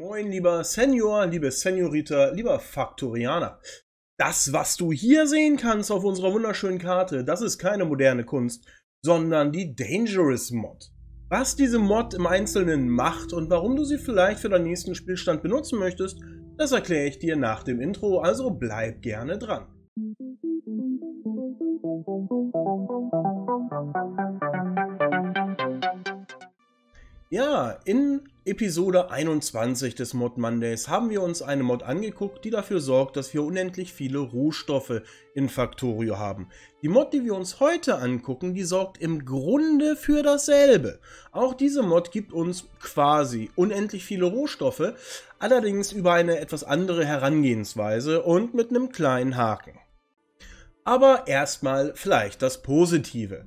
Moin, lieber Senior, liebe Seniorita, lieber Faktorianer. Das, was du hier sehen kannst auf unserer wunderschönen Karte, das ist keine moderne Kunst, sondern die Dangerous Mod. Was diese Mod im Einzelnen macht und warum du sie vielleicht für deinen nächsten Spielstand benutzen möchtest, das erkläre ich dir nach dem Intro, also bleib gerne dran. Ja, in Episode 21 des Mod Mondays haben wir uns eine Mod angeguckt, die dafür sorgt, dass wir unendlich viele Rohstoffe in Factorio haben. Die Mod, die wir uns heute angucken, die sorgt im Grunde für dasselbe. Auch diese Mod gibt uns quasi unendlich viele Rohstoffe, allerdings über eine etwas andere Herangehensweise und mit einem kleinen Haken. Aber erstmal vielleicht das Positive.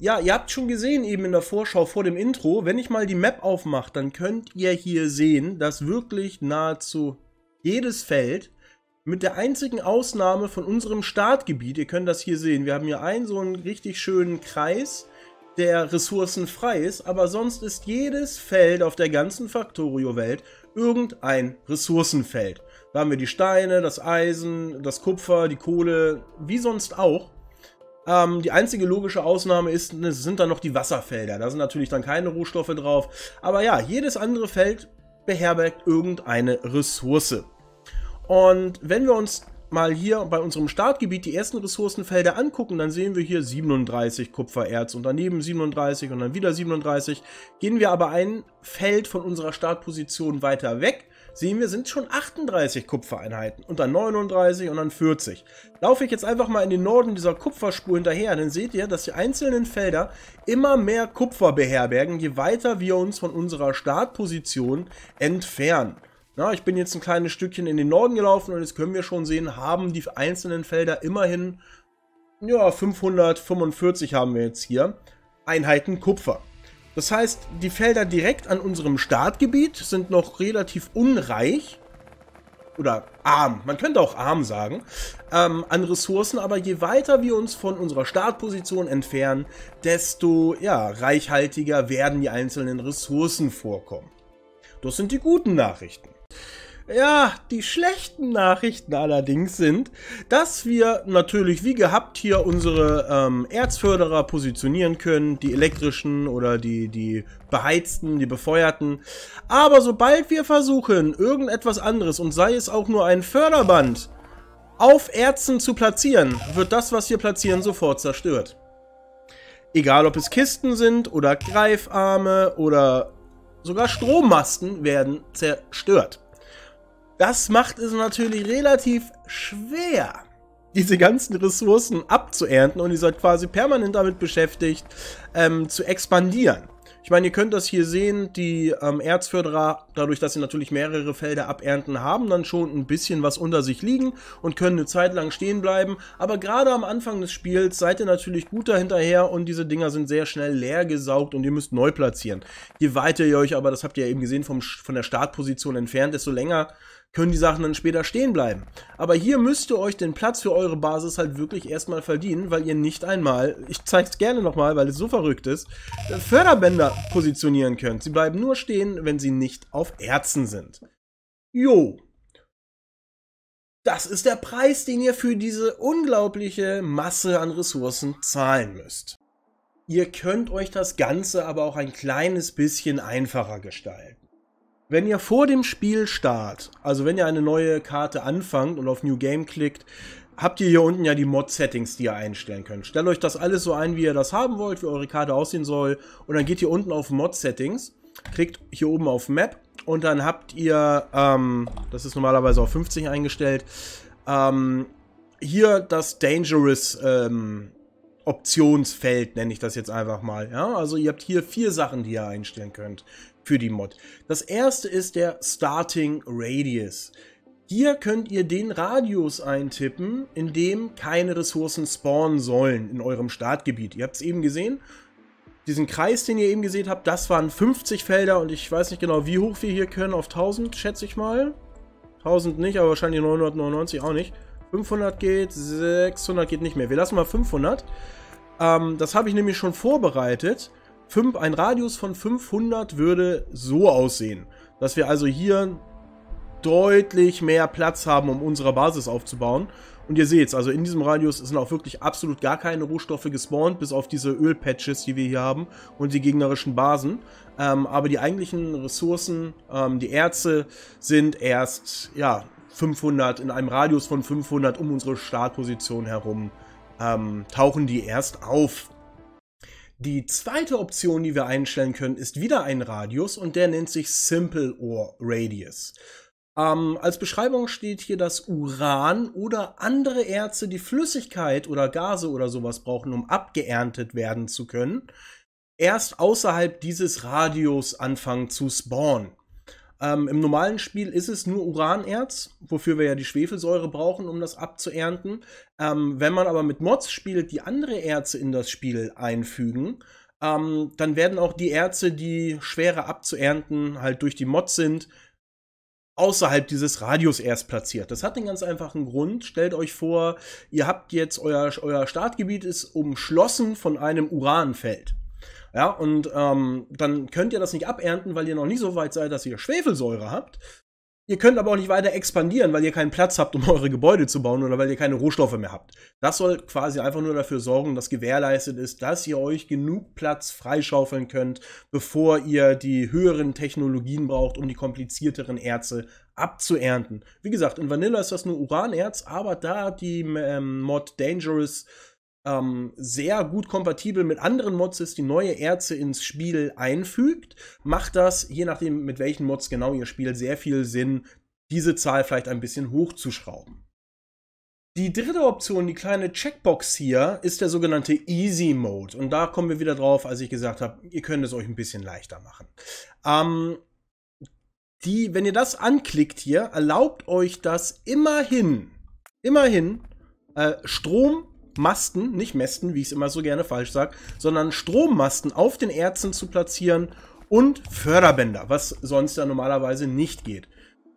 Ja, ihr habt schon gesehen eben in der Vorschau vor dem Intro, wenn ich mal die Map aufmache, dann könnt ihr hier sehen, dass wirklich nahezu jedes Feld mit der einzigen Ausnahme von unserem Startgebiet, ihr könnt das hier sehen, wir haben hier einen so einen richtig schönen Kreis, der ressourcenfrei ist, aber sonst ist jedes Feld auf der ganzen Factorio-Welt irgendein Ressourcenfeld. Da haben wir die Steine, das Eisen, das Kupfer, die Kohle, wie sonst auch. Ähm, die einzige logische Ausnahme ist, ne, sind dann noch die Wasserfelder. Da sind natürlich dann keine Rohstoffe drauf. Aber ja, jedes andere Feld beherbergt irgendeine Ressource. Und wenn wir uns mal hier bei unserem Startgebiet die ersten Ressourcenfelder angucken, dann sehen wir hier 37 Kupfererz und daneben 37 und dann wieder 37. Gehen wir aber ein Feld von unserer Startposition weiter weg, sehen wir, sind schon 38 Kupfereinheiten und dann 39 und dann 40. Laufe ich jetzt einfach mal in den Norden dieser Kupferspur hinterher, dann seht ihr, dass die einzelnen Felder immer mehr Kupfer beherbergen, je weiter wir uns von unserer Startposition entfernen. Na, ich bin jetzt ein kleines Stückchen in den Norden gelaufen und jetzt können wir schon sehen, haben die einzelnen Felder immerhin, ja, 545 haben wir jetzt hier, Einheiten Kupfer. Das heißt, die Felder direkt an unserem Startgebiet sind noch relativ unreich oder arm, man könnte auch arm sagen, ähm, an Ressourcen, aber je weiter wir uns von unserer Startposition entfernen, desto ja, reichhaltiger werden die einzelnen Ressourcen vorkommen. Das sind die guten Nachrichten. Ja, die schlechten Nachrichten allerdings sind, dass wir natürlich wie gehabt hier unsere ähm, Erzförderer positionieren können, die elektrischen oder die, die beheizten, die befeuerten. Aber sobald wir versuchen, irgendetwas anderes und sei es auch nur ein Förderband auf Erzen zu platzieren, wird das, was wir platzieren, sofort zerstört. Egal ob es Kisten sind oder Greifarme oder sogar Strommasten werden zerstört. Das macht es natürlich relativ schwer, diese ganzen Ressourcen abzuernten und ihr seid quasi permanent damit beschäftigt, ähm, zu expandieren. Ich meine, ihr könnt das hier sehen, die ähm, Erzförderer, dadurch, dass sie natürlich mehrere Felder abernten, haben dann schon ein bisschen was unter sich liegen und können eine Zeit lang stehen bleiben. Aber gerade am Anfang des Spiels seid ihr natürlich gut dahinterher und diese Dinger sind sehr schnell leer gesaugt und ihr müsst neu platzieren. Je weiter ihr euch aber, das habt ihr ja eben gesehen, vom, von der Startposition entfernt, desto länger können die Sachen dann später stehen bleiben. Aber hier müsst ihr euch den Platz für eure Basis halt wirklich erstmal verdienen, weil ihr nicht einmal, ich zeige es gerne nochmal, weil es so verrückt ist, Förderbänder positionieren könnt. Sie bleiben nur stehen, wenn sie nicht auf Erzen sind. Jo. Das ist der Preis, den ihr für diese unglaubliche Masse an Ressourcen zahlen müsst. Ihr könnt euch das Ganze aber auch ein kleines bisschen einfacher gestalten. Wenn ihr vor dem Spielstart, also wenn ihr eine neue Karte anfangt und auf New Game klickt, habt ihr hier unten ja die Mod-Settings, die ihr einstellen könnt. Stellt euch das alles so ein, wie ihr das haben wollt, wie eure Karte aussehen soll. Und dann geht ihr unten auf Mod-Settings, klickt hier oben auf Map und dann habt ihr, ähm, das ist normalerweise auf 50 eingestellt, ähm, hier das Dangerous ähm, Optionsfeld, nenne ich das jetzt einfach mal. Ja? Also ihr habt hier vier Sachen, die ihr einstellen könnt für die Mod. Das erste ist der Starting Radius. Hier könnt ihr den Radius eintippen, in dem keine Ressourcen spawnen sollen in eurem Startgebiet. Ihr habt es eben gesehen. Diesen Kreis, den ihr eben gesehen habt, das waren 50 Felder und ich weiß nicht genau, wie hoch wir hier können. Auf 1000, schätze ich mal. 1000 nicht, aber wahrscheinlich 999 auch nicht. 500 geht, 600 geht nicht mehr. Wir lassen mal 500. Ähm, das habe ich nämlich schon vorbereitet. Fünf, ein Radius von 500 würde so aussehen, dass wir also hier deutlich mehr Platz haben, um unsere Basis aufzubauen. Und ihr seht es, also in diesem Radius sind auch wirklich absolut gar keine Rohstoffe gespawnt, bis auf diese Ölpatches, die wir hier haben und die gegnerischen Basen. Ähm, aber die eigentlichen Ressourcen, ähm, die Erze, sind erst, ja, 500, in einem Radius von 500 um unsere Startposition herum ähm, tauchen die erst auf. Die zweite Option, die wir einstellen können, ist wieder ein Radius und der nennt sich Simple Ore Radius. Ähm, als Beschreibung steht hier, dass Uran oder andere Erze, die Flüssigkeit oder Gase oder sowas brauchen, um abgeerntet werden zu können, erst außerhalb dieses Radius anfangen zu spawnen. Ähm, Im normalen Spiel ist es nur Uranerz, wofür wir ja die Schwefelsäure brauchen, um das abzuernten. Ähm, wenn man aber mit Mods spielt, die andere Erze in das Spiel einfügen, ähm, dann werden auch die Erze, die schwerer abzuernten, halt durch die Mods sind, außerhalb dieses Radius erst platziert. Das hat den ganz einfachen Grund. Stellt euch vor, ihr habt jetzt euer, euer Startgebiet ist umschlossen von einem Uranfeld. Ja, und ähm, dann könnt ihr das nicht abernten, weil ihr noch nicht so weit seid, dass ihr Schwefelsäure habt. Ihr könnt aber auch nicht weiter expandieren, weil ihr keinen Platz habt, um eure Gebäude zu bauen oder weil ihr keine Rohstoffe mehr habt. Das soll quasi einfach nur dafür sorgen, dass gewährleistet ist, dass ihr euch genug Platz freischaufeln könnt, bevor ihr die höheren Technologien braucht, um die komplizierteren Erze abzuernten. Wie gesagt, in Vanilla ist das nur Uranerz, aber da die ähm, Mod Dangerous ähm, sehr gut kompatibel mit anderen Mods ist, die neue Erze ins Spiel einfügt, macht das, je nachdem mit welchen Mods genau ihr spielt, sehr viel Sinn, diese Zahl vielleicht ein bisschen hochzuschrauben. Die dritte Option, die kleine Checkbox hier, ist der sogenannte Easy Mode. Und da kommen wir wieder drauf, als ich gesagt habe, ihr könnt es euch ein bisschen leichter machen. Ähm, die, wenn ihr das anklickt hier, erlaubt euch das immerhin, immerhin äh, Strom Masten, nicht Mästen, wie ich es immer so gerne falsch sage, sondern Strommasten auf den Erzen zu platzieren und Förderbänder, was sonst ja normalerweise nicht geht.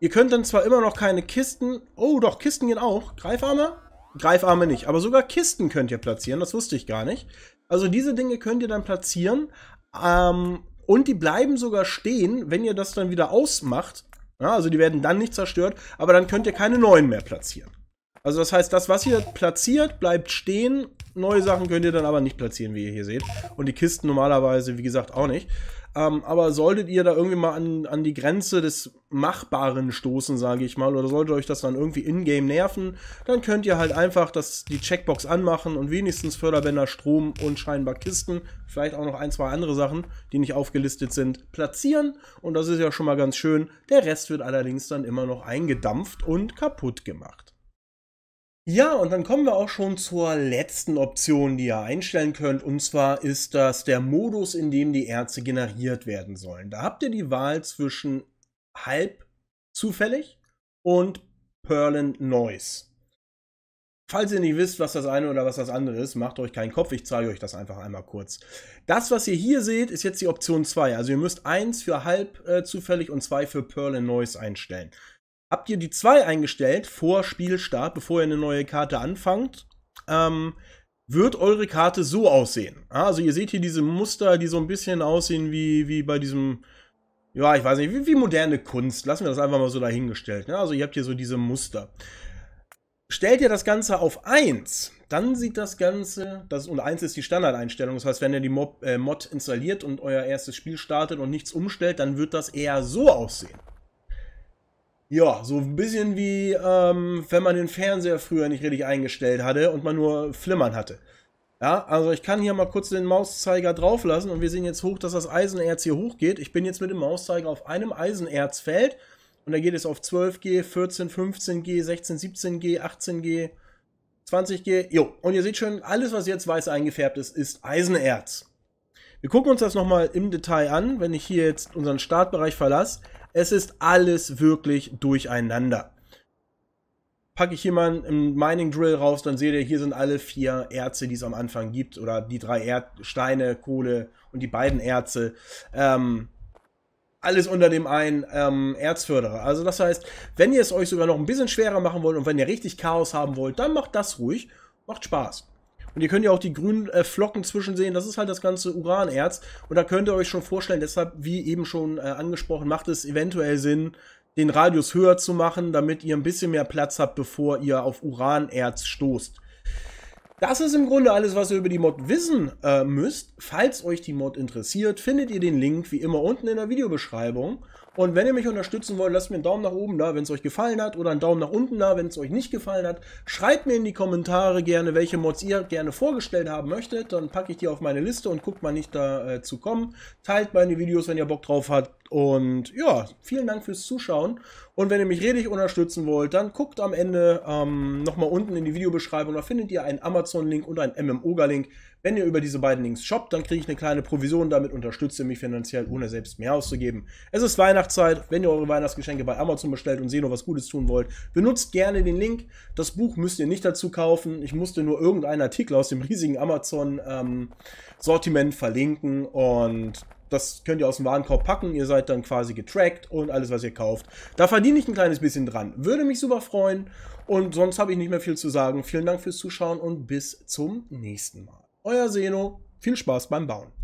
Ihr könnt dann zwar immer noch keine Kisten, oh doch, Kisten gehen auch, Greifarme? Greifarme nicht, aber sogar Kisten könnt ihr platzieren, das wusste ich gar nicht. Also diese Dinge könnt ihr dann platzieren ähm, und die bleiben sogar stehen, wenn ihr das dann wieder ausmacht. Ja, also die werden dann nicht zerstört, aber dann könnt ihr keine neuen mehr platzieren. Also das heißt, das, was ihr platziert, bleibt stehen. Neue Sachen könnt ihr dann aber nicht platzieren, wie ihr hier seht. Und die Kisten normalerweise, wie gesagt, auch nicht. Ähm, aber solltet ihr da irgendwie mal an, an die Grenze des Machbaren stoßen, sage ich mal, oder sollte euch das dann irgendwie in-game nerven, dann könnt ihr halt einfach das, die Checkbox anmachen und wenigstens Förderbänder, Strom und scheinbar Kisten, vielleicht auch noch ein, zwei andere Sachen, die nicht aufgelistet sind, platzieren. Und das ist ja schon mal ganz schön. Der Rest wird allerdings dann immer noch eingedampft und kaputt gemacht. Ja, und dann kommen wir auch schon zur letzten Option, die ihr einstellen könnt. Und zwar ist das der Modus, in dem die Erze generiert werden sollen. Da habt ihr die Wahl zwischen halb zufällig und Perlin Noise. Falls ihr nicht wisst, was das eine oder was das andere ist, macht euch keinen Kopf, ich zeige euch das einfach einmal kurz. Das, was ihr hier seht, ist jetzt die Option 2. Also ihr müsst 1 für halb äh, zufällig und 2 für Perlin Noise einstellen habt ihr die 2 eingestellt vor Spielstart, bevor ihr eine neue Karte anfangt, ähm, wird eure Karte so aussehen. Also ihr seht hier diese Muster, die so ein bisschen aussehen wie, wie bei diesem, ja, ich weiß nicht, wie, wie moderne Kunst. Lassen wir das einfach mal so dahingestellt. Ne? Also ihr habt hier so diese Muster. Stellt ihr das Ganze auf 1, dann sieht das Ganze, das, und 1 ist die Standardeinstellung, das heißt, wenn ihr die Mob, äh, Mod installiert und euer erstes Spiel startet und nichts umstellt, dann wird das eher so aussehen. Ja, so ein bisschen wie ähm, wenn man den Fernseher früher nicht richtig eingestellt hatte und man nur Flimmern hatte. Ja, also ich kann hier mal kurz den Mauszeiger drauf lassen und wir sehen jetzt hoch, dass das Eisenerz hier hochgeht. Ich bin jetzt mit dem Mauszeiger auf einem Eisenerzfeld und da geht es auf 12G, 14, 15G, 16, 17G, 18G, 20G. Jo, und ihr seht schon, alles, was jetzt weiß eingefärbt ist, ist Eisenerz. Wir gucken uns das nochmal im Detail an, wenn ich hier jetzt unseren Startbereich verlasse. Es ist alles wirklich durcheinander. Packe ich hier mal einen Mining Drill raus, dann seht ihr, hier sind alle vier Erze, die es am Anfang gibt. Oder die drei Erd Steine, Kohle und die beiden Erze. Ähm, alles unter dem einen ähm, Erzförderer. Also das heißt, wenn ihr es euch sogar noch ein bisschen schwerer machen wollt und wenn ihr richtig Chaos haben wollt, dann macht das ruhig. Macht Spaß. Und ihr könnt ja auch die grünen äh, Flocken zwischensehen. Das ist halt das ganze Uranerz. Und da könnt ihr euch schon vorstellen, deshalb, wie eben schon äh, angesprochen, macht es eventuell Sinn, den Radius höher zu machen, damit ihr ein bisschen mehr Platz habt, bevor ihr auf Uranerz stoßt. Das ist im Grunde alles, was ihr über die Mod wissen äh, müsst. Falls euch die Mod interessiert, findet ihr den Link wie immer unten in der Videobeschreibung. Und wenn ihr mich unterstützen wollt, lasst mir einen Daumen nach oben da, wenn es euch gefallen hat, oder einen Daumen nach unten da, wenn es euch nicht gefallen hat. Schreibt mir in die Kommentare gerne, welche Mods ihr gerne vorgestellt haben möchtet. Dann packe ich die auf meine Liste und guckt mal nicht dazu äh, kommen. Teilt meine Videos, wenn ihr Bock drauf habt. Und ja, vielen Dank fürs Zuschauen. Und wenn ihr mich redlich unterstützen wollt, dann guckt am Ende ähm, nochmal unten in die Videobeschreibung. Da findet ihr einen Amazon-Link und einen MMOGA-Link. Wenn ihr über diese beiden Links shoppt, dann kriege ich eine kleine Provision. Damit unterstützt ihr mich finanziell, ohne selbst mehr auszugeben. Es ist Weihnachtszeit. Wenn ihr eure Weihnachtsgeschenke bei Amazon bestellt und Seno was Gutes tun wollt, benutzt gerne den Link. Das Buch müsst ihr nicht dazu kaufen. Ich musste nur irgendeinen Artikel aus dem riesigen Amazon-Sortiment ähm, verlinken. Und das könnt ihr aus dem Warenkorb packen. Ihr seid dann quasi getrackt und alles, was ihr kauft. Da verdiene ich ein kleines bisschen dran. Würde mich super freuen. Und sonst habe ich nicht mehr viel zu sagen. Vielen Dank fürs Zuschauen und bis zum nächsten Mal. Euer Seno. Viel Spaß beim Bauen.